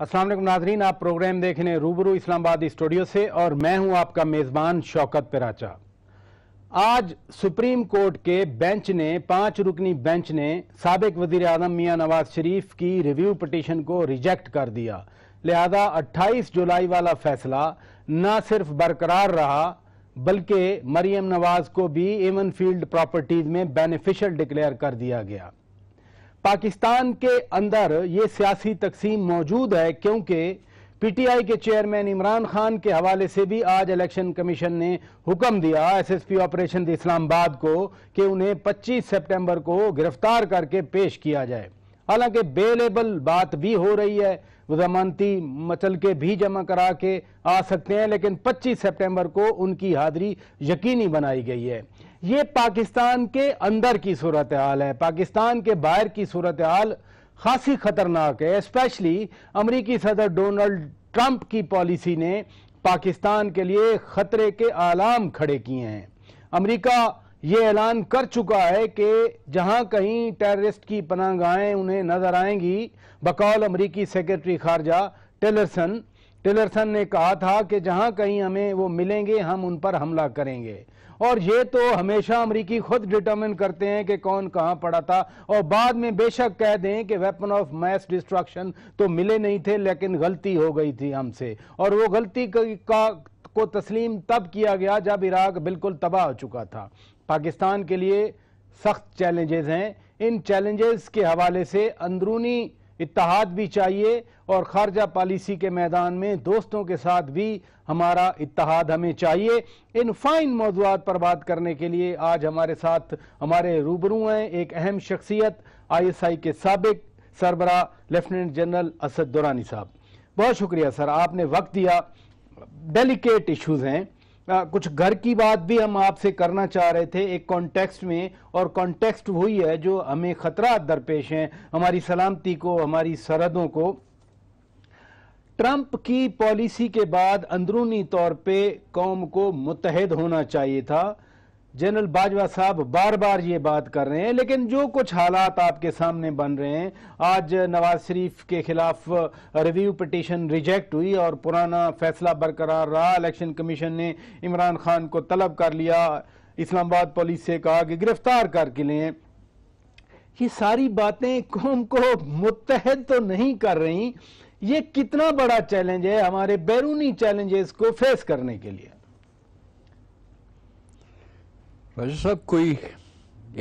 असलम नाजरीन आप प्रोग्राम देख रहे हैं रूबरू इस्लामाबाद स्टूडियो से और मैं हूं आपका मेज़बान शौकत पराचा आज सुप्रीम कोर्ट के बेंच ने पांच रुकनी बेंच ने सबक वजीर आजम मियाँ नवाज शरीफ की रिव्यू पटिशन को रिजेक्ट कर दिया लिहाजा 28 जुलाई वाला फैसला न सिर्फ बरकरार रहा बल्कि मरियम नवाज को भी एवन फील्ड प्रॉपर्टीज में बेनिफिशियल डिक्लेयर कर दिया गया पाकिस्तान के अंदर ये सियासी तकसीम मौजूद है क्योंकि पीटीआई के चेयरमैन इमरान खान के हवाले से भी आज इलेक्शन कमीशन ने हुक्म दिया एसएसपी ऑपरेशन इस्लामाबाद को कि उन्हें 25 सितंबर को गिरफ्तार करके पेश किया जाए हालांकि बेलेबल बात भी हो रही है जमानती मचल के भी जमा करा के आ सकते हैं लेकिन 25 सितंबर को उनकी हाजिरी यकीनी बनाई गई है ये पाकिस्तान के अंदर की सूरत हाल है पाकिस्तान के बाहर की सूरत हाल खासी खतरनाक है स्पेशली अमरीकी सदर डोनाल्ड ट्रंप की पॉलिसी ने पाकिस्तान के लिए खतरे के आलाम खड़े किए हैं अमरीका ये ऐलान कर चुका है कि जहां कहीं टेररिस्ट की पनागाहें उन्हें नजर आएंगी बकौल अमरीकी सेक्रेटरी खारजा टेलरसन टेलरसन ने कहा था कि जहां कहीं हमें वो मिलेंगे हम उन पर हमला करेंगे और ये तो हमेशा अमरीकी खुद डिटर्मिन करते हैं कि कौन कहाँ पड़ा था और बाद में बेशक कह दें कि वेपन ऑफ मैस डिस्ट्रक्शन तो मिले नहीं थे लेकिन गलती हो गई थी हमसे और वो गलती का को तस्लीम तब किया गया जब इराक बिल्कुल तबाह हो चुका था पाकिस्तान के लिए सख्त चैलेंजेस हैं इन चैलेंजेस के हवाले से अंदरूनी इतिहाद भी चाहिए और खारजा पॉलिसी के मैदान में दोस्तों के साथ भी हमारा इतिहाद हमें चाहिए इन फाइन मौजूद पर बात करने के लिए आज हमारे साथ हमारे रूबरू हैं एक अहम शख्सियत आईएसआई के सबक सरबरा लेफ्टिनेंट जनरल असद दुरानी साहब बहुत शुक्रिया सर आपने वक्त दिया डेलिकेट इश्यूज़ हैं आ, कुछ घर की बात भी हम आपसे करना चाह रहे थे एक कॉन्टेक्स्ट में और कॉन्टेक्स्ट वही है जो हमें खतरा दरपेश हैं हमारी सलामती को हमारी सरहदों को ट्रंप की पॉलिसी के बाद अंदरूनी तौर पे कौम को मुतहद होना चाहिए था जनरल बाजवा साहब बार बार ये बात कर रहे हैं लेकिन जो कुछ हालात आपके सामने बन रहे हैं आज नवाज शरीफ के खिलाफ रिव्यू पटिशन रिजेक्ट हुई और पुराना फैसला बरकरार रहा इलेक्शन कमीशन ने इमरान खान को तलब कर लिया इस्लामाबाद पुलिस से कहा कि गिरफ्तार करके लें ये सारी बातें कौम को मुतहद तो नहीं कर रही ये कितना बड़ा चैलेंज है हमारे बैरूनी चैलेंजेस को फेस करने के लिए वैसे साहब कोई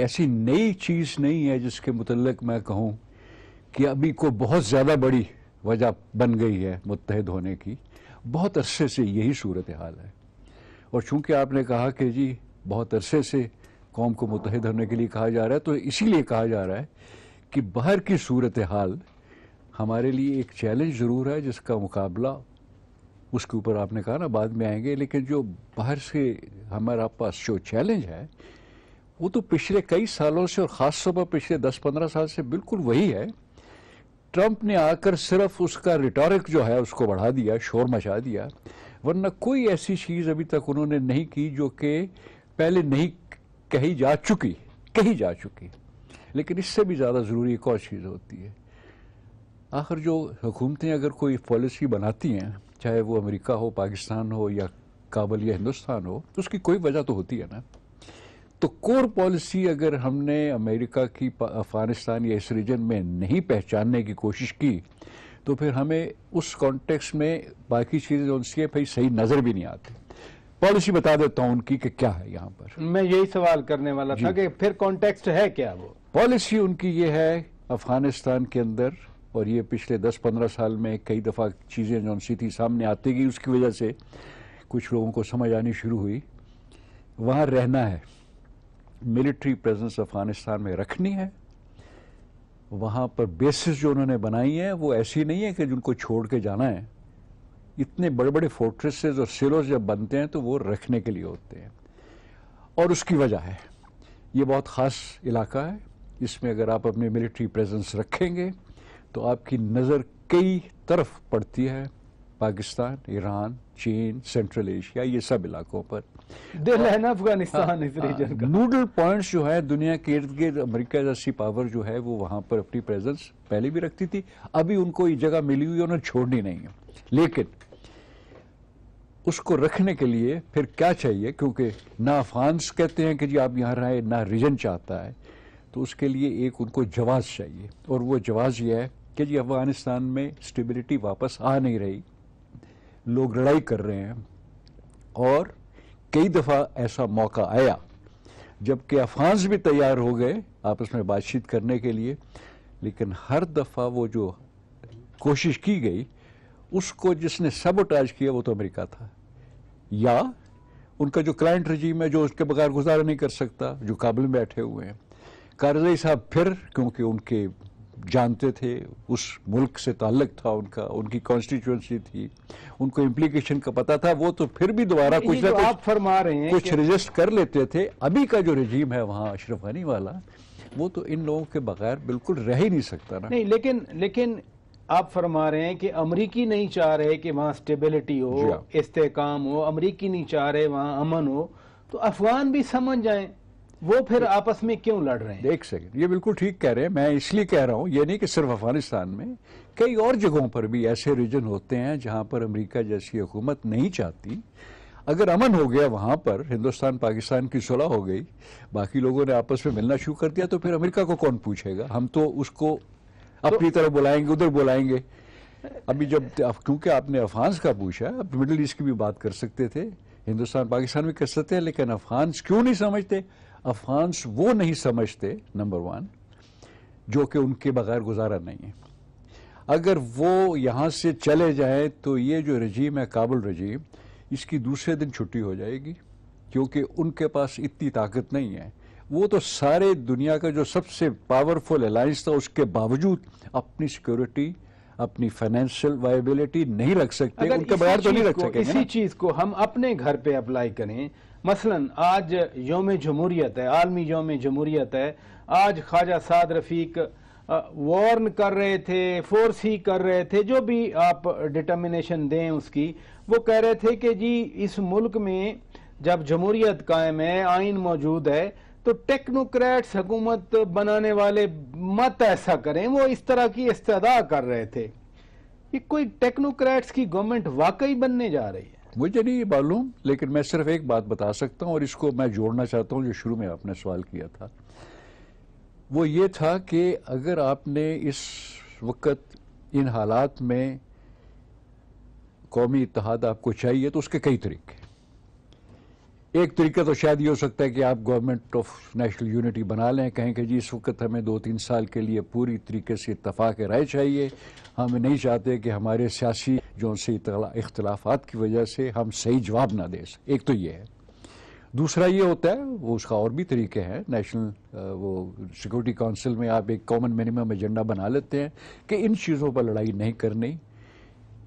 ऐसी नई चीज़ नहीं है जिसके मुतलक मैं कहूँ कि अभी को बहुत ज़्यादा बड़ी वजह बन गई है मुतहद होने की बहुत अरसे से यही सूरत हाल है और चूंकि आपने कहा कि जी बहुत अरसे से कौम को मुतहद होने के लिए कहा जा रहा है तो इसीलिए कहा जा रहा है कि बाहर की सूरत हाल हमारे लिए एक चैलेंज ज़रूर है जिसका मुकाबला उसके ऊपर आपने कहा ना बाद में आएंगे लेकिन जो बाहर से हमारा पास जो चैलेंज है वो तो पिछले कई सालों से और ख़ास तौर पर पिछले 10-15 साल से बिल्कुल वही है ट्रंप ने आकर सिर्फ उसका रिटोरिक जो है उसको बढ़ा दिया शोर मचा दिया वरना कोई ऐसी चीज़ अभी तक उन्होंने नहीं की जो कि पहले नहीं कही जा चुकी कही जा चुकी लेकिन इससे भी ज़्यादा ज़रूरी एक और चीज़ होती है आखिर जो हुकूमतें अगर कोई पॉलिसी बनाती हैं चाहे वो अमेरिका हो पाकिस्तान हो या काबल या हिंदुस्तान हो तो उसकी कोई वजह तो होती है ना तो कोर पॉलिसी अगर हमने अमेरिका की अफगानिस्तान या इस रीजन में नहीं पहचानने की कोशिश की तो फिर हमें उस कॉन्टेक्स में बाकी चीज़ें जो सी भाई सही नज़र भी नहीं आती पॉलिसी बता देता हूँ उनकी कि क्या है यहाँ पर मैं यही सवाल करने वाला था कि फिर कॉन्टेक्स्ट है क्या वो पॉलिसी उनकी ये है अफगानिस्तान के अंदर और ये पिछले 10-15 साल में कई दफ़ा चीज़ें जो सी थी सामने आती गई उसकी वजह से कुछ लोगों को समझ आनी शुरू हुई वहाँ रहना है मिलिट्री प्रेजेंस अफ़गानिस्तान में रखनी है वहाँ पर बेसिस जो उन्होंने बनाई है वो ऐसी नहीं है कि जिनको छोड़ के जाना है इतने बड़े बड़े फोर्ट्रेसेज और सिलोज जब बनते हैं तो वो रखने के लिए होते हैं और उसकी वजह है ये बहुत ख़ास इलाका है इसमें अगर आप अपनी मिलिट्री प्रेजेंस रखेंगे तो आपकी नज़र कई तरफ पड़ती है पाकिस्तान ईरान चीन सेंट्रल एशिया ये सब इलाकों पर अफगानिस्तान इस रीजन हाँ, हाँ, का नूडल पॉइंट्स जो है दुनिया के इर्द गिर्द अमरीका जैसी पावर जो है वो वहाँ पर अपनी प्रेजेंस पहले भी रखती थी अभी उनको ये जगह मिली हुई उन्हें छोड़नी नहीं है लेकिन उसको रखने के लिए फिर क्या चाहिए क्योंकि ना अफानस कहते हैं कि जी आप यहाँ रहें ना रीजन चाहता है तो उसके लिए एक उनको जवाज़ चाहिए और वो जवाज़ यह है कि जी अफगानिस्तान में स्टेबिलिटी वापस आ नहीं रही लोग लड़ाई कर रहे हैं और कई दफ़ा ऐसा मौका आया जबकि अफगान्स भी तैयार हो गए आपस में बातचीत करने के लिए लेकिन हर दफ़ा वो जो कोशिश की गई उसको जिसने सबोटाज किया वो तो अमेरिका था या उनका जो क्लाइंट रजीम है जो उसके बगैर गुजारा नहीं कर सकता जो काबिल में बैठे हुए हैं कारजई साहब फिर क्योंकि उनके जानते थे उस मुल्क से ताल्लक था उनका उनकी कॉन्स्टिट्यूंसी थी उनको इम्प्लीकेशन का पता था वो तो फिर भी दोबारा कुछ ना आप फरमा रहे हैं कुछ रजिस्ट कर लेते थे अभी का जो रजीम है वहाँ अशरफ गनी वाला वो तो इन लोगों के बगैर बिल्कुल रह ही नहीं सकता ना नहीं लेकिन लेकिन आप फरमा रहे हैं कि अमरीकी नहीं चाह रहे कि वहाँ स्टेबिलिटी हो हाँ। इस्तेकाम हो अमरीकी नहीं चाह रहे वहाँ अमन हो तो अफगान भी समझ जाएं वो फिर आपस में क्यों लड़ रहे हैं एक सेकेंड ये बिल्कुल ठीक कह रहे हैं मैं इसलिए कह रहा हूं ये नहीं कि सिर्फ अफगानिस्तान में कई और जगहों पर भी ऐसे रीजन होते हैं जहां पर अमेरिका जैसी हुकूमत नहीं चाहती अगर अमन हो गया वहां पर हिंदुस्तान पाकिस्तान की सुलह हो गई बाकी लोगों ने आपस में मिलना शुरू कर दिया तो फिर अमेरिका को कौन पूछेगा हम तो उसको अपनी तरफ बुलाएंगे उधर बुलाएंगे अभी जब क्योंकि आपने अफांस का पूछा अब मिडिल ईस्ट की भी बात कर सकते थे हिंदुस्तान पाकिस्तान भी कर सकते हैं लेकिन अफगान क्यों नहीं समझते अफगान्स वो नहीं समझते नंबर वन जो कि उनके बगैर गुजारा नहीं है अगर वो यहाँ से चले जाए तो ये जो रजीम है काबुल रजीम इसकी दूसरे दिन छुट्टी हो जाएगी क्योंकि उनके पास इतनी ताकत नहीं है वो तो सारे दुनिया का जो सबसे पावरफुल अलायंस था उसके बावजूद अपनी सिक्योरिटी अपनी फाइनेंशियल वायबिलिटी नहीं रख सकते उनके बगैर तो नहीं रख सकते इसी चीज को हम अपने घर पे अप्लाई करें मसलन आज योम जमहूरियत है आलमी योम जमहूरियत है आज ख्वाजा साद रफीक वार्न कर रहे थे फोर्स ही कर रहे थे जो भी आप डिटर्मिनेशन दें उसकी वो कह रहे थे कि जी इस मुल्क में जब जमहूरियत कायम है आइन मौजूद है तो टेक्नोक्रेट्स हुकूमत बनाने वाले मत ऐसा करें वो इस तरह की इस्तः कर रहे थे कि कोई टेक्नोक्रेट्स की गवर्नमेंट वाकई बनने जा रही है मुझे नहीं मालूम लेकिन मैं सिर्फ एक बात बता सकता हूँ और इसको मैं जोड़ना चाहता हूँ जो शुरू में आपने सवाल किया था वो ये था कि अगर आपने इस वक्त इन हालात में कौमी इतिहाद आपको चाहिए तो उसके कई तरीके हैं एक तरीका तो शायद ये हो सकता है कि आप गवर्नमेंट ऑफ नेशनल यूनिटी बना लें कहें कि जी इस वक्त हमें दो तीन साल के लिए पूरी तरीके से इतफाक़ राय चाहिए हम नहीं चाहते कि हमारे सियासी जो से इख्तलाफा की वजह से हम सही जवाब ना दे सकें एक तो ये है दूसरा ये होता है वो उसका और भी तरीके हैं नेशनल वो सिक्योरिटी काउंसिल में आप एक कॉमन मिनिमम एजेंडा बना लेते हैं कि इन चीज़ों पर लड़ाई नहीं करनी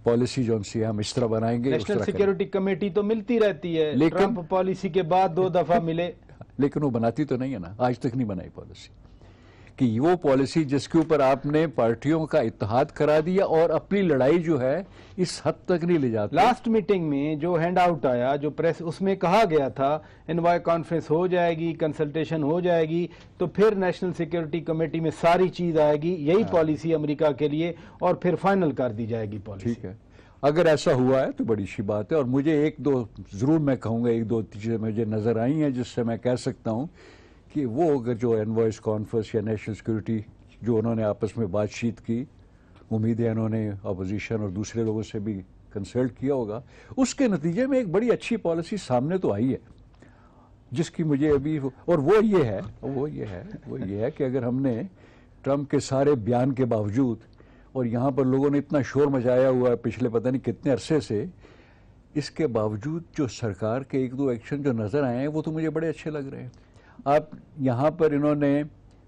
पॉलिसी जो सी हम इस तरह बनाएंगे नेशनल सिक्योरिटी कमेटी तो मिलती रहती है लेकिन पॉलिसी के बाद दो दफा मिले लेकिन वो बनाती तो नहीं है ना आज तक नहीं बनाई पॉलिसी कि वो पॉलिसी जिसके ऊपर आपने पार्टियों का इतिहाद करा दिया और अपनी लड़ाई जो है इस हद तक नहीं ले जाती लास्ट मीटिंग में जो हैंड आउट आया जो प्रेस उसमें कहा गया था इनवाय कॉन्फ्रेंस हो जाएगी कंसल्टेशन हो जाएगी तो फिर नेशनल सिक्योरिटी कमेटी में सारी चीज आएगी यही हाँ। पॉलिसी अमरीका के लिए और फिर फाइनल कर दी जाएगी पॉलिसी ठीक है अगर ऐसा हुआ है तो बड़ी सी बात है और मुझे एक दो ज़रूर मैं कहूँगा एक दो चीज़ें मुझे नज़र आई हैं जिससे मैं कह सकता हूँ कि वो अगर जो एनवॉइस कॉन्फ्रेंस या नेशनल सिक्योरिटी जो उन्होंने आपस में बातचीत की उम्मीद है अपोजिशन और दूसरे लोगों से भी कंसल्ट किया होगा उसके नतीजे में एक बड़ी अच्छी पॉलिसी सामने तो आई है जिसकी मुझे अभी और वो ये है वो ये है वो ये है कि अगर हमने ट्रम्प के सारे बयान के बावजूद और यहाँ पर लोगों ने इतना शोर मचाया हुआ है पिछले पता नहीं कितने अरसे से इसके बावजूद जो सरकार के एक दो एक्शन जो नज़र आए हैं वो तो मुझे बड़े अच्छे लग रहे हैं आप यहाँ पर इन्होंने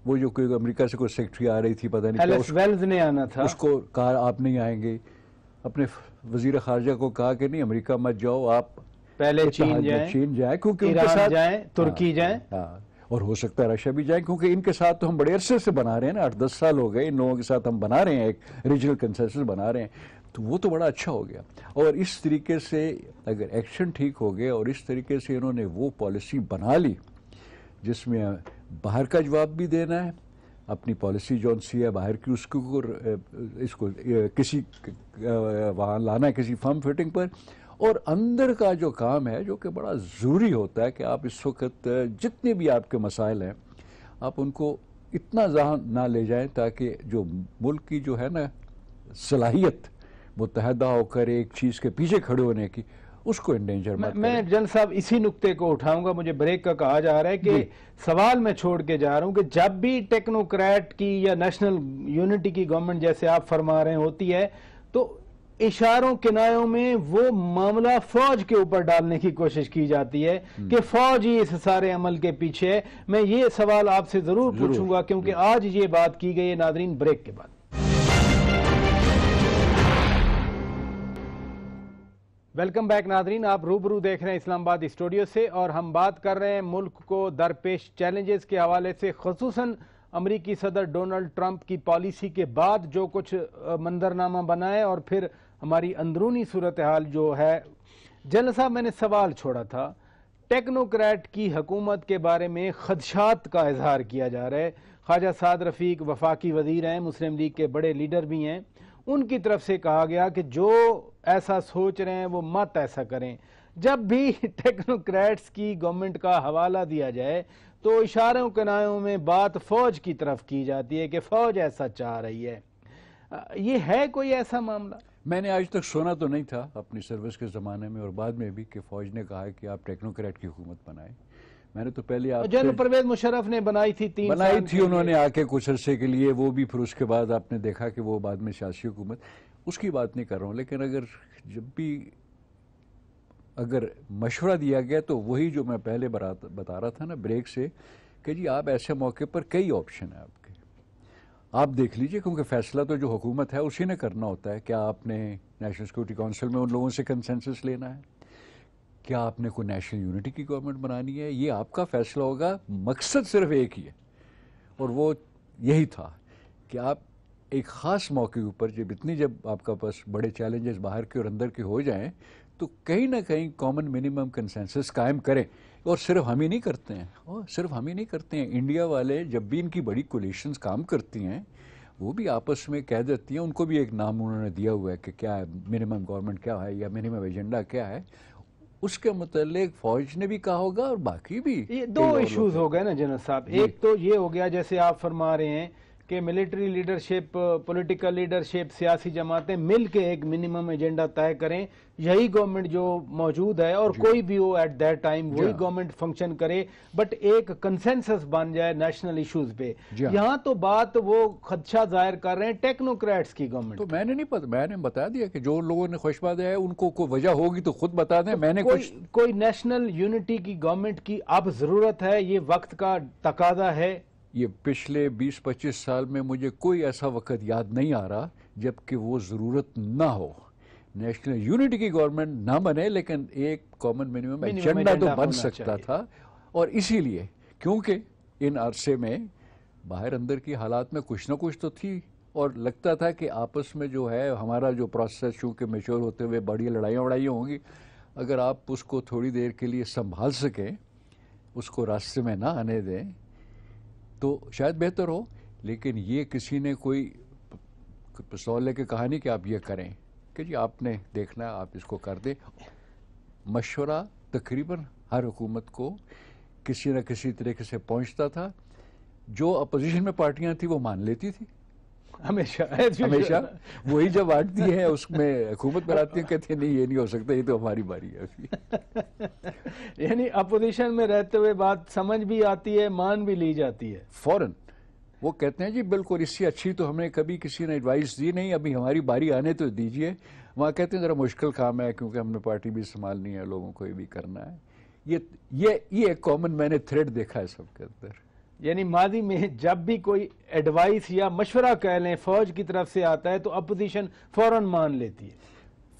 वो जो कोई अमेरिका से कोई सेक्रेटरी आ रही थी पता नहीं उस, वेल्स ने आना था उसको कहा आप नहीं आएंगे अपने वजीर खारजा को कहा कि नहीं अमेरिका मत जाओ आप पहले चीन जाए चीन जाए क्योंकि जाए हाँ, तुर्की हाँ, जाए हाँ, और हो सकता है रशिया भी जाए क्योंकि इनके साथ तो हम बड़े अरसे से बना रहे हैं ना आठ दस साल हो गए इन लोगों के साथ हम बना रहे हैं एक रीजनल कंसेंस बना रहे हैं तो वो तो बड़ा अच्छा हो गया और इस तरीके से अगर एक्शन ठीक हो गया और इस तरीके से इन्होंने वो पॉलिसी बना ली जिसमें बाहर का जवाब भी देना है अपनी पॉलिसी जो सी है बाहर की उसको इसको किसी वहाँ लाना है किसी फर्म फिटिंग पर और अंदर का जो काम है जो कि बड़ा ज़रूरी होता है कि आप इस वक्त जितने भी आपके मसाइल हैं आप उनको इतना जहाँ ना ले जाएं ताकि जो मुल्क की जो है ना सलाहियत मुतहदा होकर एक चीज़ के पीछे खड़े होने की उसको इंडेंजर मैं, मैं जन साहब इसी नुक्ते को उठाऊंगा मुझे ब्रेक का कहा जा रहा है कि सवाल मैं छोड़ के जा रहा हूं कि जब भी टेक्नोक्रेट की या नेशनल यूनिटी की गवर्नमेंट जैसे आप फरमा रहे होती है तो इशारों किनायों में वो मामला फौज के ऊपर डालने की कोशिश की जाती है हम्म। कि फौज ही इस सारे अमल के पीछे है मैं ये सवाल आपसे जरूर पूछूंगा क्योंकि हम्म। आज ये बात की गई है नादरीन ब्रेक के बाद वेलकम बैक नादरीन आप रूबरू देख रहे हैं इस्लामाबाद स्टूडियो से और हम बात कर रहे हैं मुल्क को दरपेश चैलेंजेस के हवाले से खसूस अमरीकी सदर डोनाल्ड ट्रंप की पॉलिसी के बाद जो कुछ मंदरनामा बनाए और फिर हमारी अंदरूनी सूरत हाल जो है जल साहब मैंने सवाल छोड़ा था टेक्नोक्रैट की हकूमत के बारे में खदशात का इजहार किया जा रहा है ख्वाजा साद रफीक वफाकी वजीर हैं मुस्लिम लीग के बड़े लीडर भी हैं उनकी तरफ से कहा गया कि जो ऐसा सोच रहे हैं वो मत ऐसा करें जब भी टेक्नोक्रेट्स की गवर्नमेंट का हवाला दिया जाए तो इशारों कनायों में बात फौज की तरफ की जाती है कि फौज ऐसा चाह रही है ये है कोई ऐसा मामला मैंने आज तक सुना तो नहीं था अपनी सर्विस के ज़माने में और बाद में भी कि फ़ौज ने कहा है कि आप टेक्नोक्रेट की हुकूमत बनाएं मैंने तो पहले आप जन परवेज मुशरफ ने बनाई थी तीन बनाई थी उन्होंने आके कुछ अरसे के लिए वो भी फिर उसके बाद आपने देखा कि वो बाद में सियासी हुकूमत उसकी बात नहीं कर रहा हूँ लेकिन अगर जब भी अगर मशवरा दिया गया तो वही जो मैं पहले बता रहा था ना ब्रेक से कि जी आप ऐसे मौके पर कई ऑप्शन हैं आपके आप देख लीजिए क्योंकि फैसला तो जो हुकूमत है उसी ने करना होता है क्या आपने नेशनल सिक्योरिटी काउंसिल में उन लोगों से कंसेंसस लेना है क्या आपने को नेशनल यूनिटी की गवर्नमेंट बनानी है ये आपका फैसला होगा मकसद सिर्फ एक ही है और वो यही था कि आप एक ख़ास मौके ऊपर जब इतनी जब आपका पास बड़े चैलेंजेस बाहर के और अंदर के हो जाएं तो कहीं ना कहीं कॉमन मिनिमम कंसेंसस कायम करें और सिर्फ हम ही नहीं करते हैं और सिर्फ हम ही नहीं करते हैं इंडिया वाले जब भी इनकी बड़ी कोलिशन काम करती हैं वो भी आपस में कह देती हैं उनको भी एक नाम उन्होंने दिया हुआ है कि क्या है मिनिमम गवर्नमेंट क्या है या मिनिमम एजेंडा क्या है उसके मुतलक फौज ने भी कहा होगा और बाकी भी ये दो इश्यूज हो गए ना जनरल साहब एक तो ये हो गया जैसे आप फरमा रहे हैं कि मिलिट्री लीडरशिप पॉलिटिकल लीडरशिप सियासी जमातें मिल के एक मिनिमम एजेंडा तय करें यही गवर्नमेंट जो मौजूद है और कोई भी हो एट दैट टाइम वही गवर्नमेंट फंक्शन करे बट एक कंसेंसस बन जाए नेशनल इश्यूज पे हाँ। यहाँ तो बात वो खदशा जाहिर कर रहे हैं टेक्नोक्रेट्स की गवर्नमेंट तो मैंने नहीं पता मैंने बता दिया कि जो लोगों ने खुशबा दिया है उनको कोई वजह होगी तो खुद बता दें तो मैंने कोई, कुछ कोई नेशनल यूनिटी की गवर्नमेंट की अब जरूरत है ये वक्त का तकाजा है ये पिछले 20-25 साल में मुझे कोई ऐसा वक्त याद नहीं आ रहा जबकि वो ज़रूरत ना हो नेशनल यूनिटी की गवर्नमेंट ना बने लेकिन एक कॉमन मिनिमम एजेंडा तो बन सकता था और इसीलिए क्योंकि इन अरसे में बाहर अंदर की हालात में कुछ ना कुछ तो थी और लगता था कि आपस में जो है हमारा जो प्रोसेस चूँकि मेच्योर होते हुए बड़ी लड़ाइयाँ वड़ाइयाँ होंगी अगर आप उसको थोड़ी देर के लिए संभाल सकें उसको रास्ते में ना आने दें तो शायद बेहतर हो लेकिन ये किसी ने कोई पिस्तौल लेके कहा नहीं कि आप ये करें कि जी आपने देखना आप इसको कर दें मशवरा तकरीबन हर हुकूमत को किसी न किसी तरीके से पहुंचता था जो अपोजिशन में पार्टियां थी वो मान लेती थी हमेशा हमेशा वही जब आटती है उसमें हुकूमत आती है कहते नहीं ये नहीं हो सकता ये तो हमारी बारी है यानी अपोजिशन में रहते हुए बात समझ भी आती है मान भी ली जाती है फौरन वो कहते हैं जी बिल्कुल इससे अच्छी तो हमें कभी किसी ने एडवाइस दी नहीं अभी हमारी बारी आने तो दीजिए वहाँ कहते हैं ज़रा मुश्किल काम है क्योंकि हमने पार्टी भी संभालनी है लोगों को ये भी करना है ये ये ये एक कॉमन मैंने थ्रेड देखा है सबके अंदर यानी माजी में जब भी कोई एडवाइस या मशवरा कह लें फौज की तरफ से आता है तो अपोजिशन फौरन मान लेती है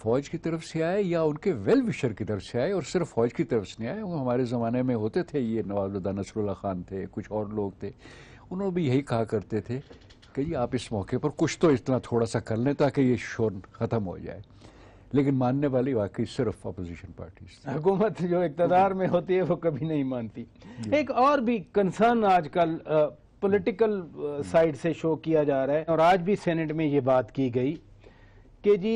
फौज की तरफ से आए या उनके वेल विशर की तरफ से आए और सिर्फ फौज की तरफ से आए वो हमारे ज़माने में होते थे ये नवाजुद्दा नसरुल्ला खान थे कुछ और लोग थे उन्होंने भी यही कहा करते थे कि जी आप इस मौके पर कुछ तो इतना थोड़ा सा कर लें ताकि ये शोर ख़त्म हो जाए लेकिन मानने वाली वाकई सिर्फ अपोजिशन पार्टी हुकूमत जो इकतदार में होती है वो कभी नहीं मानती एक और भी कंसर्न आजकल पॉलिटिकल साइड से शो किया जा रहा है और आज भी सेनेट में ये बात की गई कि जी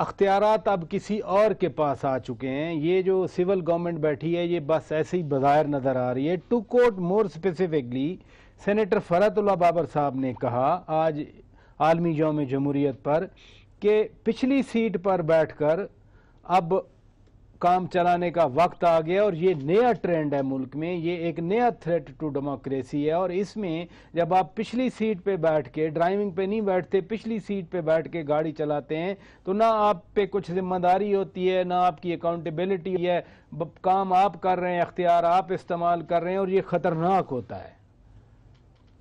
अख्तियार अब किसी और के पास आ चुके हैं ये जो सिविल गवर्नमेंट बैठी है ये बस ऐसे ही बाहर नज़र आ रही है to quote more specifically senator Farhatullah Babar साहब ने कहा आज आलमी योम जमहूरियत पर कि पिछली सीट पर बैठकर अब काम चलाने का वक्त आ गया और ये नया ट्रेंड है मुल्क में ये एक नया थ्रेट टू डेमोक्रेसी है और इसमें जब आप पिछली सीट पे बैठ के ड्राइविंग पे नहीं बैठते पिछली सीट पे बैठ के गाड़ी चलाते हैं तो ना आप पे कुछ जिम्मेदारी होती है ना आपकी अकाउंटेबिलिटी है काम आप कर रहे हैं अख्तियार आप इस्तेमाल कर रहे हैं और ये ख़तरनाक होता है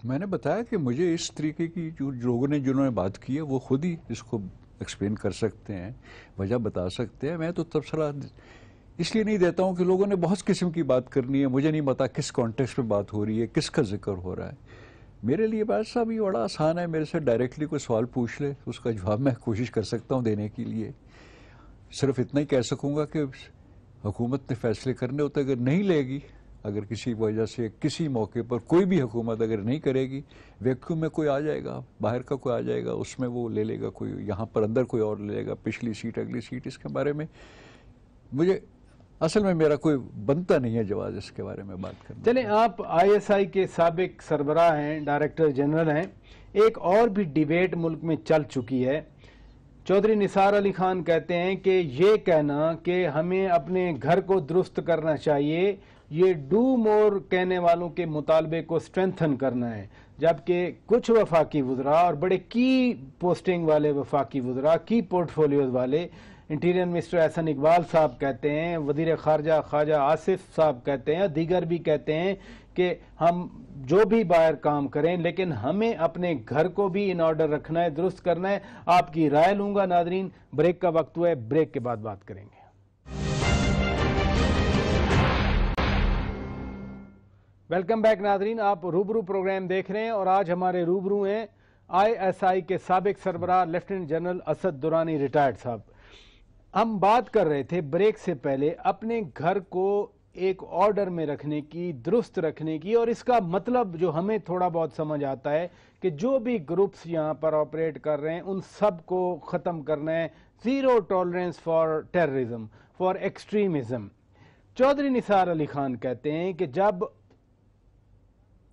मैंने बताया कि मुझे इस तरीके की जो लोगों ने जिन्होंने बात की है वो खुद ही इसको एक्सप्लेन कर सकते हैं वजह बता सकते हैं मैं तो तब सलाह इसलिए नहीं देता हूँ कि लोगों ने बहुत किस्म की बात करनी है मुझे नहीं पता किस कॉन्टेक्स्ट में बात हो रही है किसका जिक्र हो रहा है मेरे लिए बात साहब ये बड़ा आसान है मेरे से डायरेक्टली कोई सवाल पूछ ले उसका जवाब मैं कोशिश कर सकता हूँ देने के लिए सिर्फ इतना ही कह सकूँगा कि हुकूमत ने फैसले करने होते अगर नहीं लेगी अगर किसी वजह से किसी मौके पर कोई भी हुकूमत अगर नहीं करेगी वैक्यूम में कोई आ जाएगा बाहर का कोई आ जाएगा उसमें वो ले लेगा कोई यहाँ पर अंदर कोई और ले लेगा पिछली सीट अगली सीट इसके बारे में मुझे असल में मेरा कोई बनता नहीं है जवाब इसके बारे में बात करें चले आप आईएसआई के सबक सरबराह हैं डायरेक्टर जनरल हैं एक और भी डिबेट मुल्क में चल चुकी है चौधरी निसार अली खान कहते हैं कि ये कहना कि हमें अपने घर को दुरुस्त करना चाहिए ये डू मोर कहने वालों के मुतालबे को स्ट्रेंथन करना है जबकि कुछ वफाकी वजरा और बड़े की पोस्टिंग वाले वफाकी वजरा की पोर्टफोलियोज वाले इंटीरियर मिनिस्टर एहसन इकबाल साहब कहते हैं वजीर खारजा ख्वाजा आसिफ साहब कहते हैं दीगर भी कहते हैं कि हम जो भी बाहर काम करें लेकिन हमें अपने घर को भी इन ऑर्डर रखना है दुरुस्त करना है आपकी राय लूंगा नादरीन ब्रेक का वक्त हुआ है ब्रेक के बाद बात करेंगे वेलकम बैक नादरीन आप रूबरू प्रोग्राम देख रहे हैं और आज हमारे रूबरू हैं आईएसआई के सबक सरबराह lieutenant general Asad Durrani retired साहब हम बात कर रहे थे ब्रेक से पहले अपने घर को एक ऑर्डर में रखने की दुरुस्त रखने की और इसका मतलब जो हमें थोड़ा बहुत समझ आता है कि जो भी ग्रुप्स यहाँ पर ऑपरेट कर रहे हैं उन सब को ख़त्म करना है zero tolerance for terrorism for extremism Chaudhry Nisar Ali Khan कहते हैं कि जब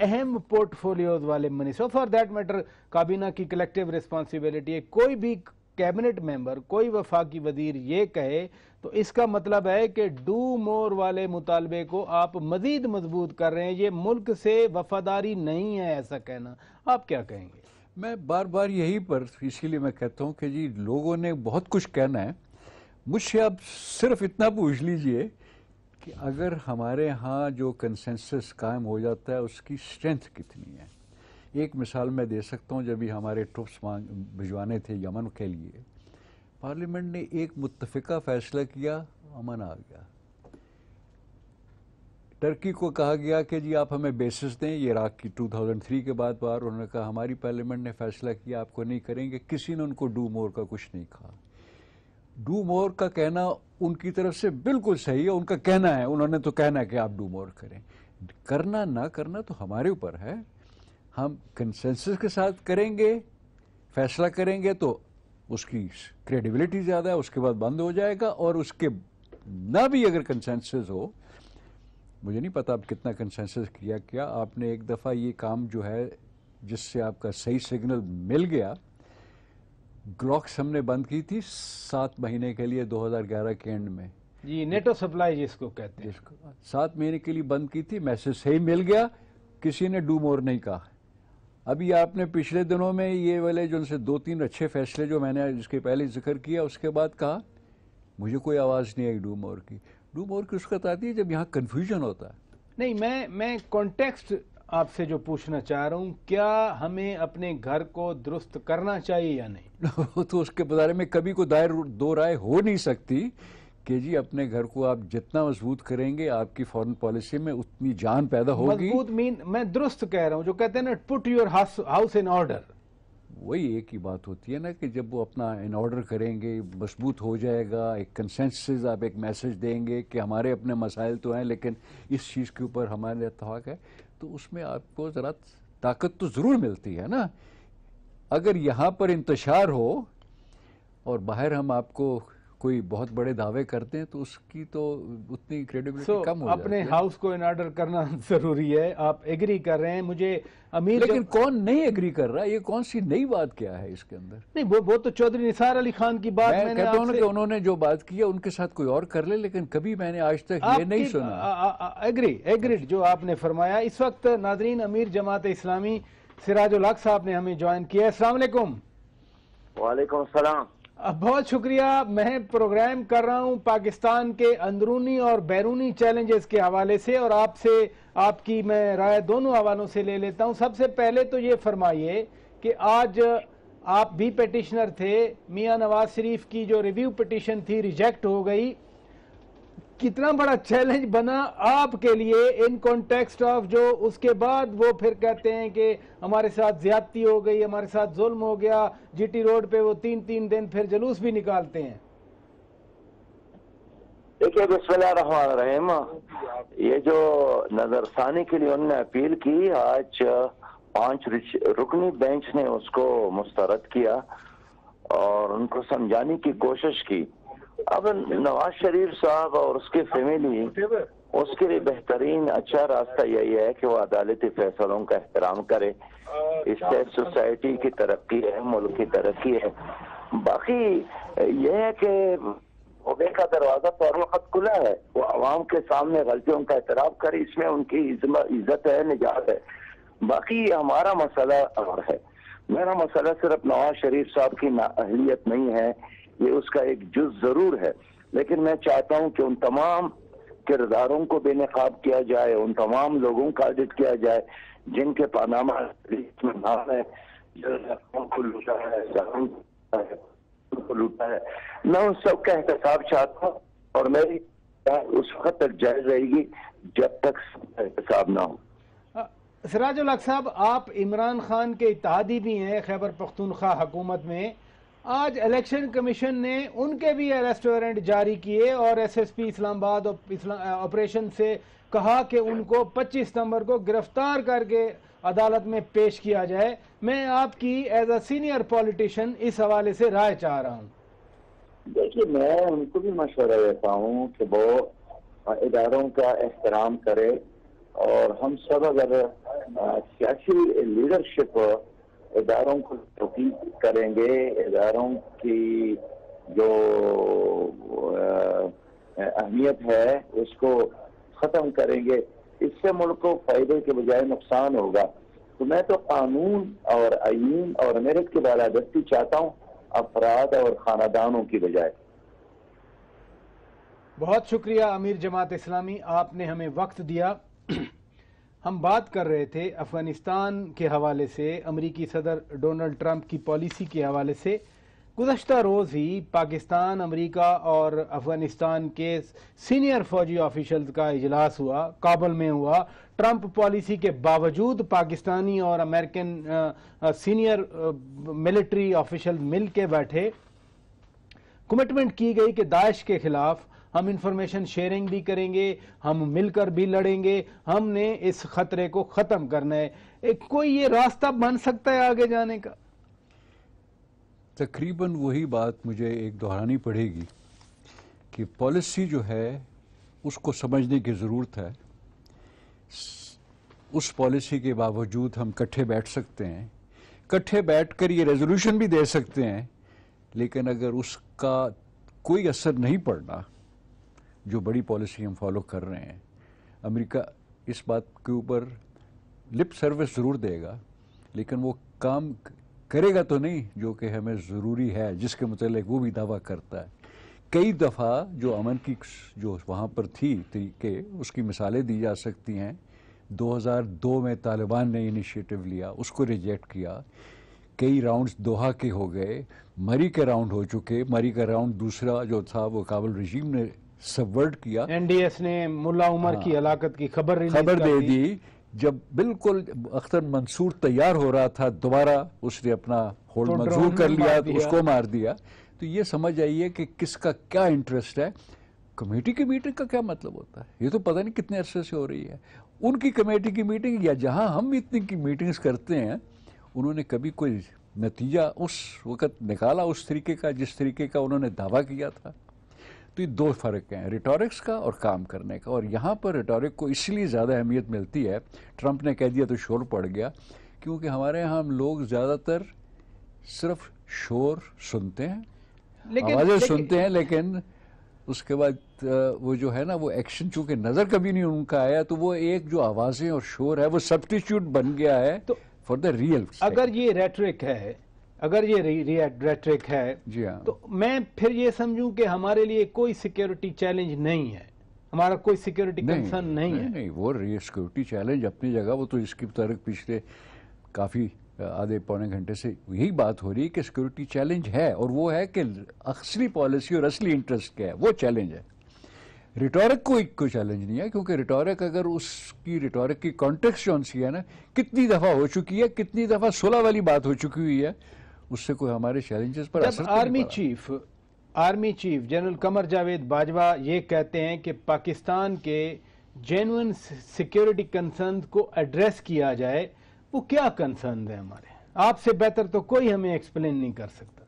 अहम पोर्टफोलियोज वाले मनीष और फॉर दैट मैटर काबीना की कलेक्टिव रिस्पॉन्सिबिलिटी है कोई भी कैबिनेट मेंबर कोई वफाकी वजीर ये कहे तो इसका मतलब है कि डू मोर वाले मुतालबे को आप मजीद मजबूत कर रहे हैं ये मुल्क से वफादारी नहीं है ऐसा कहना आप क्या कहेंगे मैं बार बार यही पर इसीलिए मैं कहता हूँ कि जी लोगों ने बहुत कुछ कहना है मुझसे आप सिर्फ इतना पूछ लीजिए कि अगर हमारे यहाँ जो कंसेंसस कायम हो जाता है उसकी स्ट्रेंथ कितनी है एक मिसाल मैं दे सकता हूँ जब भी हमारे ट्रुप्स मांग भिजवाने थे यमन के लिए पार्लियामेंट ने एक मुतफ़ा फ़ैसला किया अमन आ गया टर्की को कहा गया कि जी आप हमें बेसिस दें ये इराक की 2003 के बाद बार उन्होंने कहा हमारी पार्लियामेंट ने फ़ैसला किया आपको नहीं करेंगे किसी ने उनको डू मोर का कुछ नहीं कहा डू मोर का कहना उनकी तरफ से बिल्कुल सही है उनका कहना है उन्होंने तो कहना है कि आप डू मोर करें करना ना करना तो हमारे ऊपर है हम कंसेंसस के साथ करेंगे फैसला करेंगे तो उसकी क्रेडिबिलिटी ज़्यादा है उसके बाद बंद हो जाएगा और उसके ना भी अगर कंसेंसस हो मुझे नहीं पता आप कितना कंसेंसस किया क्या आपने एक दफ़ा ये काम जो है जिससे आपका सही सिग्नल मिल गया ग्लॉक्स हमने बंद की थी सात महीने के लिए 2011 के एंड में जी नेटो सप्लाई जिसको कहते हैं जिसको सात महीने के लिए बंद की थी मैसेज सही मिल गया किसी ने डू मोर नहीं कहा अभी आपने पिछले दिनों में ये वाले जो उनसे दो तीन अच्छे फैसले जो मैंने इसके पहले जिक्र किया उसके बाद कहा मुझे कोई आवाज़ नहीं आई डू मोर की डू मोर की उसका आती है जब यहाँ कन्फ्यूजन होता है नहीं मैं मैं कॉन्टेक्स्ट आपसे जो पूछना चाह रहा हूँ क्या हमें अपने घर को दुरुस्त करना चाहिए या नहीं तो उसके बारे में कभी को दायर दो राय हो नहीं सकती कि जी अपने घर को आप जितना मजबूत करेंगे आपकी फॉरेन पॉलिसी में उतनी जान पैदा होगी मजबूत मीन मैं दुरुस्त कह रहा हूँ जो कहते हैं ना put your house in order वही एक ही बात होती है ना कि जब वो अपना इन ऑर्डर करेंगे मजबूत हो जाएगा एक कंसेंसस आप एक मैसेज देंगे कि हमारे अपने मसाइल तो हैं लेकिन इस चीज़ के ऊपर हमारे तहक है तो उसमें आपको ज़रा ताकत तो ज़रूर मिलती है ना अगर यहां पर इंतशार हो और बाहर हम आपको कोई बहुत बड़े दावे करते हैं तो उसकी तो उतनी क्रेडिबिलिटी so, कम हो अपने हाउस को इन ऑर्डर करना जरूरी है आप एग्री कर रहे हैं मुझे अमीर लेकिन जब... कौन नहीं एग्री कर रहा ये कौन सी नई बात क्या है इसके अंदर नहीं वो वो तो चौधरी निसार अली खान की बात मैं कहता हूँ कि उन्होंने जो बात की है उनके साथ कोई और कर ले लेकिन कभी मैंने आज तक ये नहीं सुना एग्री एग्रीड जो आपने फरमाया इस वक्त नादरीन अमीर जमात इस्लामी सिराजुल हक साहब ने हमें ज्वाइन किया है असला वालेकुम सलाम बहुत शुक्रिया मैं प्रोग्राम कर रहा हूं पाकिस्तान के अंदरूनी और बैरूनी चैलेंजेस के हवाले से और आपसे आपकी मैं राय दोनों हवालों से ले लेता हूं सबसे पहले तो ये फरमाइए कि आज आप भी पटिशनर थे मियां नवाज शरीफ की जो रिव्यू पटिशन थी रिजेक्ट हो गई कितना बड़ा चैलेंज बना आपके लिए इन कॉन्टेक्स्ट ऑफ जो उसके बाद वो फिर कहते हैं कि हमारे साथ ज्यादती हो गई हमारे साथ जुल्म हो गया जीटी रोड पे वो तीन तीन दिन फिर जुलूस भी निकालते हैं देखिए बिस्मिल्लाहमान रहीम ये जो नजरसानी के लिए उन्होंने अपील की आज पांच रुकनी बेंच ने उसको मुस्तरद किया और उनको समझाने की कोशिश की अब नवाज शरीफ साहब और उसके फैमिली उसके लिए बेहतरीन अच्छा रास्ता यही है कि वो अदालती फैसलों का एहतराम करे इससे सोसाइटी अच्छा। की तरक्की है मुल्क की तरक्की है बाकी यह है कि होने का दरवाज़ा तो वक्त खुला है वो आवाम के सामने गलतियों का एतराब करे इसमें उनकी इज्जत है निजात है बाकी हमारा मसला और है मेरा मसला सिर्फ नवाज शरीफ साहब की नाअहलियत नहीं है ये उसका एक जुज जरूर है लेकिन मैं चाहता हूँ कि उन तमाम किरदारों को बेनकाब किया जाए उन तमाम लोगों का ऑडिट किया जाए जिनके पानामा में नाम है को लूटा है मैं उन सब का एहतसाब चाहता हूँ और मेरी उस वक्त तक जायज रहेगी जब तक एहतसाब ना हो सराज साहब आप इमरान खान के इतिहादी भी हैं खैबर पख्तूनख्वा हुकूमत में आज इलेक्शन कमीशन ने उनके भी अरेस्ट वारंट जारी किए और एसएसपी इस्लामाबाद ऑपरेशन से कहा कि उनको 25 सितंबर को गिरफ्तार करके अदालत में पेश किया जाए मैं आपकी एज अ सीनियर पॉलिटिशियन इस हवाले से राय चाह रहा हूँ देखिए मैं उनको भी मशवरा देता हूँ कि वो इदारों का एहतराम करे और हम सब अगर सियासी लीडरशिप इदारों को तोकी करेंगे इदारों की जो अहमियत है उसको ख़त्म करेंगे इससे मुल्क को फ़ायदे के बजाय नुकसान होगा तो मैं तो कानून और आइन और मेरिट की बालादस्ती चाहता हूँ अफराद और खानदानों की बजाय बहुत शुक्रिया अमीर जमात इस्लामी आपने हमें वक्त दिया हम बात कर रहे थे अफगानिस्तान के हवाले से अमरीकी सदर डोनाल्ड ट्रंप की पॉलिसी के हवाले से गुजशत रोज़ ही पाकिस्तान अमरीका और अफगानिस्तान के सीनियर फौजी ऑफिशल्स का इजलास हुआ काबुल में हुआ ट्रंप पॉलिसी के बावजूद पाकिस्तानी और अमेरिकन सीनियर मिलिट्री ऑफिशल मिल के बैठे कमिटमेंट की गई कि दाइश के ख़िलाफ़ हम इंफॉर्मेशन शेयरिंग भी करेंगे हम मिलकर भी लड़ेंगे हमने इस खतरे को खत्म करना है एक कोई ये रास्ता बन सकता है आगे जाने का तकरीबन वही बात मुझे एक दोहरानी पड़ेगी कि पॉलिसी जो है उसको समझने की ज़रूरत है उस पॉलिसी के बावजूद हम कट्ठे बैठ सकते हैं कट्ठे बैठकर ये रेजोल्यूशन भी दे सकते हैं लेकिन अगर उसका कोई असर नहीं पड़ना जो बड़ी पॉलिसी हम फॉलो कर रहे हैं अमेरिका इस बात के ऊपर लिप सर्विस ज़रूर देगा लेकिन वो काम करेगा तो नहीं जो कि हमें ज़रूरी है जिसके मतलब वो भी दावा करता है कई दफ़ा जो अमन की जो वहाँ पर थी तरीके उसकी मिसालें दी जा सकती हैं 2002 में तालिबान ने इनिशिएटिव लिया उसको रिजेक्ट किया कई राउंड्स दोहा के हो गए मरी के राउंड हो चुके मरी का राउंड दूसरा जो था वो काबुल रजीम ने सबवर्ट किया एनडीएस ने मुल्ला उमर हाँ, की हलाकत की खबर खबर दे दी जब बिल्कुल अख्तर मंसूर तैयार हो रहा था दोबारा उसने अपना होल्ड तो मंजूर कर लिया तो उसको मार दिया तो ये समझ आइए कि किसका क्या इंटरेस्ट है कमेटी की मीटिंग का क्या मतलब होता है ये तो पता नहीं कितने अरसे से हो रही है उनकी कमेटी की मीटिंग या जहां हम इतनी की मीटिंग्स करते हैं उन्होंने कभी कोई नतीजा उस वक़्त निकाला उस तरीके का जिस तरीके का उन्होंने दावा किया था तो ये दो फ़र्क हैं रिटोरिक्स का और काम करने का और यहाँ पर रिटोरिक को इसलिए ज़्यादा अहमियत मिलती है ट्रंप ने कह दिया तो शोर पड़ गया क्योंकि हमारे यहाँ हम लोग ज़्यादातर सिर्फ शोर सुनते हैं आवाज़ें सुनते हैं लेकिन उसके बाद वो जो है ना वो एक्शन चूंकि नज़र कभी नहीं उनका आया तो वो एक जो आवाज़ें और शोर है वो सब्सटीट्यूट बन गया है तो फॉर द रियल अगर ये रेटरिक है अगर ये रेट्रिक है जी हाँ तो मैं फिर ये समझूं कि हमारे लिए कोई सिक्योरिटी चैलेंज नहीं है हमारा कोई सिक्योरिटी कंसर्न नहीं, नहीं है नहीं वो सिक्योरिटी चैलेंज अपनी जगह वो तो इसकी तरह पिछले काफ़ी आधे पौने घंटे से यही बात हो रही है कि सिक्योरिटी चैलेंज है और वो है कि असली पॉलिसी और असली इंटरेस्ट क्या है वो चैलेंज है रिटोरिक कोई कोई चैलेंज नहीं है क्योंकि रिटोरिक अगर उसकी रिटोरिक की कॉन्टेक्स्ट जो सी है ना कितनी दफ़ा हो चुकी है कितनी दफ़ा सोलह वाली बात हो चुकी हुई है उससे कोई हमारे चैलेंजेस पर असर army chief army chief general Qamar Javed Bajwa ये कहते हैं कि पाकिस्तान के जेनुअन सिक्योरिटी कंसर्न को एड्रेस किया जाए वो क्या कंसर्न है हमारे आपसे बेहतर तो कोई हमें एक्सप्लेन नहीं कर सकता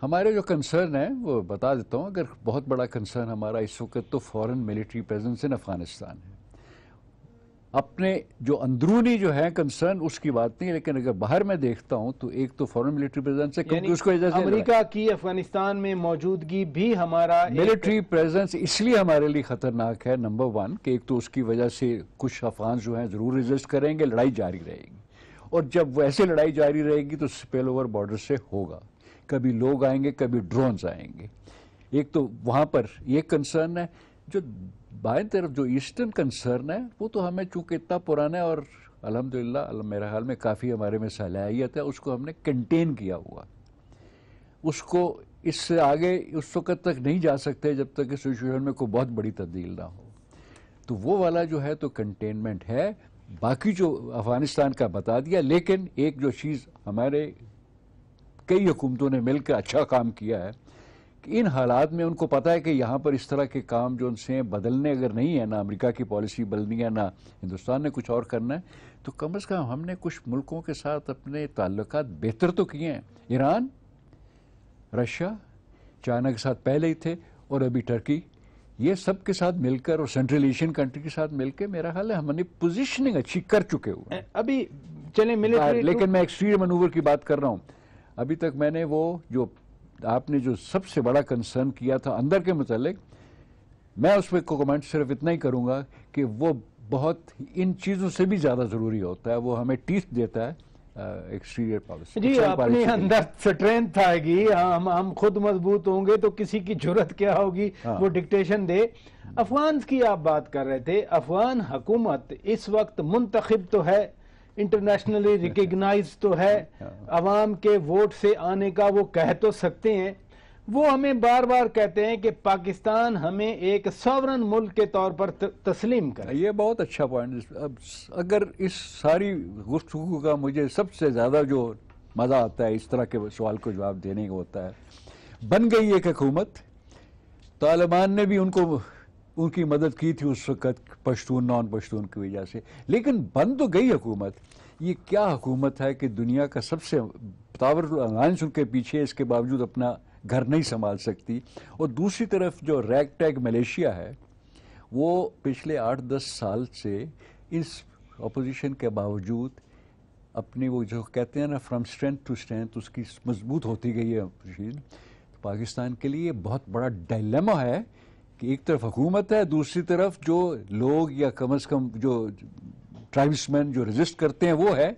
हमारे जो कंसर्न है वो बता देता हूँ अगर बहुत बड़ा कंसर्न हमारा इस वक्त तो foreign military presence in Afghanistan है अपने जो अंदरूनी जो है कंसर्न उसकी बात नहीं लेकिन अगर बाहर मैं देखता हूं तो एक तो फॉरेन मिलिट्री प्रेजेंस है क्योंकि उसको अमेरिका की अफगानिस्तान में मौजूदगी भी हमारा मिलिट्री प्रेजेंस इसलिए हमारे लिए खतरनाक है नंबर वन कि एक तो उसकी वजह से कुछ अफगान जो हैं जरूर रिजिस्ट करेंगे लड़ाई जारी रहेगी और जब वैसे लड़ाई जारी रहेगी तो स्पेल ओवर बॉर्डर से होगा कभी लोग आएंगे कभी ड्रोन आएंगे एक तो वहां पर यह कंसर्न है जो बाएं तरफ जो ईस्टर्न कंसर्न है वो तो हमें चूँकि इतना पुराना है और अलहमदिल्ला मेरे हाल में काफ़ी हमारे में सलाहियत है उसको हमने कंटेन किया हुआ उसको इससे आगे उस वक्त तक नहीं जा सकते जब तक इस सिचुएशन में कोई बहुत बड़ी तब्दील ना हो तो वो वाला जो है तो कंटेनमेंट है बाकी जो अफ़गानिस्तान का बता दिया लेकिन एक जो चीज़ हमारे कई हुकूमतों ने मिलकर अच्छा काम किया है इन हालात में उनको पता है कि यहाँ पर इस तरह के काम जो उनसे हैं बदलने अगर नहीं है ना अमेरिका की पॉलिसी बदलनी है ना हिंदुस्तान ने कुछ और करना है तो कम अज़ कम हमने कुछ मुल्कों के साथ अपने ताल्लुक बेहतर तो किए हैं ईरान रशिया चाइना के साथ पहले ही थे और अभी टर्की ये सब के साथ मिलकर और सेंट्रल एशियन कंट्री के साथ मिलकर मेरा ख्याल है हमने पोजिशनिंग अच्छी कर चुके हुए अभी चले मिले हाँ, लेकिन तो- मैं एक्सट्रीम मनूवर की बात कर रहा हूँ अभी तक मैंने वो जो आपने जो सबसे बड़ा कंसर्न किया था अंदर के मतलब मैं उस पर कमेंट सिर्फ इतना ही करूँगा कि वो बहुत इन चीज़ों से भी ज़्यादा ज़रूरी होता है वो हमें टीथ देता है एक्सटीरियर पॉलिसी जी अपने अंदर स्ट्रेंथ आएगी हम हम खुद मजबूत होंगे तो किसी की जरूरत क्या होगी हाँ। वो डिक्टेशन दे अफगान की आप बात कर रहे थे अफगान हुकूमत इस वक्त मुंतखब तो है इंटरनेशनली रिकग्नाइज तो है अवाम के वोट से आने का वो कह तो सकते हैं वो हमें बार बार कहते हैं कि पाकिस्तान हमें एक सॉवरन मुल्क के तौर पर तस्लीम कर ये बहुत अच्छा पॉइंट अब अगर इस सारी गुफ्तु का मुझे सबसे ज़्यादा जो मज़ा आता है इस तरह के सवाल को जवाब देने का होता है बन गई एक हुकूमत तालिबान ने भी उनको उनकी मदद की थी उस वक़्त पश्तून नॉन पश्तून की वजह से लेकिन बन तो गई हुकूमत ये क्या हुकूमत है कि दुनिया का सबसे तावर अलायंस उनके पीछे इसके बावजूद अपना घर नहीं संभाल सकती और दूसरी तरफ जो रैग टैग मलेशिया है वो पिछले आठ दस साल से इस अपोजिशन के बावजूद अपनी वो जो कहते हैं ना फ्रॉम स्ट्रेंथ टू स्ट्रेंथ उसकी मजबूत होती गई है अपोजिशन तो पाकिस्तान के लिए बहुत बड़ा डायलेमा है कि एक तरफ हुकूमत है दूसरी तरफ जो लोग या कम अज़ कम जो ट्राइब्समैन जो रजिस्ट करते हैं वो है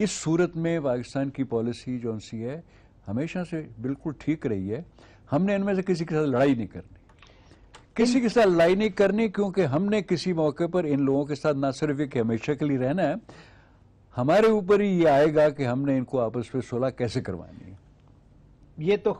इस सूरत में पाकिस्तान की पॉलिसी जो सी है हमेशा से बिल्कुल ठीक रही है हमने इनमें से किसी के साथ लड़ाई नहीं करनी किसी के साथ लड़ाई नहीं करनी क्योंकि हमने किसी मौके पर इन लोगों के साथ ना सिर्फ एक हमेशा के लिए रहना है हमारे ऊपर ही ये आएगा कि हमने इनको आपस में सोलह कैसे करवानी है ये तो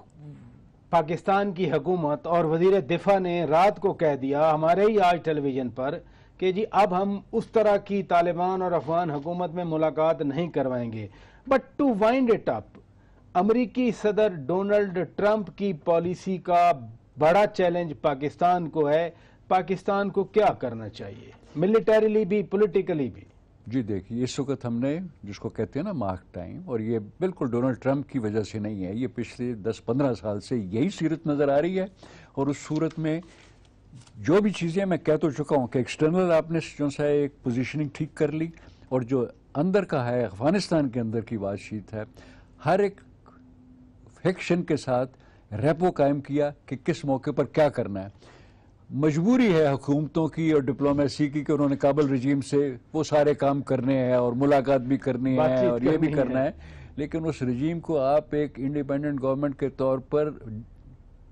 पाकिस्तान की हकूमत और वजीर दिफा ने रात को कह दिया हमारे ही आज टेलीविज़न पर कि जी अब हम उस तरह की तालिबान और अफगान हुकूमत में मुलाकात नहीं करवाएंगे but to wind it up अमरीकी सदर डोनाल्ड ट्रंप की पॉलिसी का बड़ा चैलेंज पाकिस्तान को है पाकिस्तान को क्या करना चाहिए मिलिटरीली भी पोलिटिकली भी जी देखिए इस वक्त हमने जिसको कहते हैं ना मार्क टाइम और ये बिल्कुल डोनाल्ड ट्रंप की वजह से नहीं है ये पिछले 10-15 साल से यही सीरत नज़र आ रही है और उस सूरत में जो भी चीज़ें मैं कह तो चुका हूँ कि एक्सटर्नल आपने जो सा एक पोजिशनिंग ठीक कर ली और जो अंदर का है अफगानिस्तान के अंदर की बातचीत है हर एक फैक्शन के साथ रेपो कायम किया कि किस मौके पर क्या करना है मजबूरी है हुकूमतों की और डिप्लोमेसी की कि उन्होंने काबल रजीम से वो सारे काम करने हैं और मुलाकात भी करनी है और ये भी करना है, लेकिन उस रजीम को आप एक इंडिपेंडेंट गवर्नमेंट के तौर पर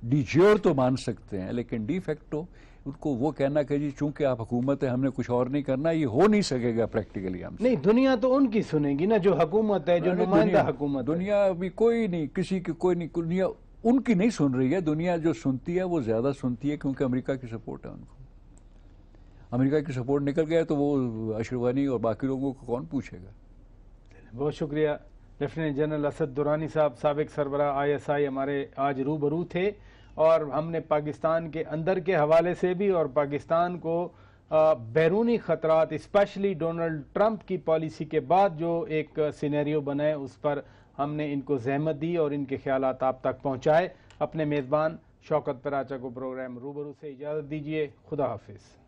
डिज्योर तो मान सकते हैं लेकिन डिफेक्टो उनको वो कहना कि जी चूंकि आप हुकूमत है हमने कुछ और नहीं करना ये हो नहीं सकेगा प्रैक्टिकली हम नहीं दुनिया तो उनकी सुनेगी ना जो हुकूमत है जो नुमाइंदा हुकूमत दुनिया अभी कोई नहीं किसी की कोई नहीं दुनिया उनकी नहीं सुन रही है दुनिया जो सुनती है वो ज़्यादा सुनती है क्योंकि अमेरिका की सपोर्ट है उनको अमेरिका की सपोर्ट निकल गया तो वो अशरवानी और बाकी लोगों को कौन पूछेगा बहुत शुक्रिया लेफ्टिनेंट जनरल असद दुरानी साहब सबक सरबरा आईएसआई हमारे आज रूबरू थे और हमने पाकिस्तान के अंदर के हवाले से भी और पाकिस्तान को बैरूनी ख़तरात स्पेशली डोनाल्ड ट्रंप की पॉलिसी के बाद जो एक सिनेरियो बनाए उस पर हमने इनको जहमत दी और इनके ख्याल आप तक पहुँचाए अपने मेज़बान शौकत पराचा को प्रोग्राम रूबरू से इजाज़त दीजिए खुदा हाफिज़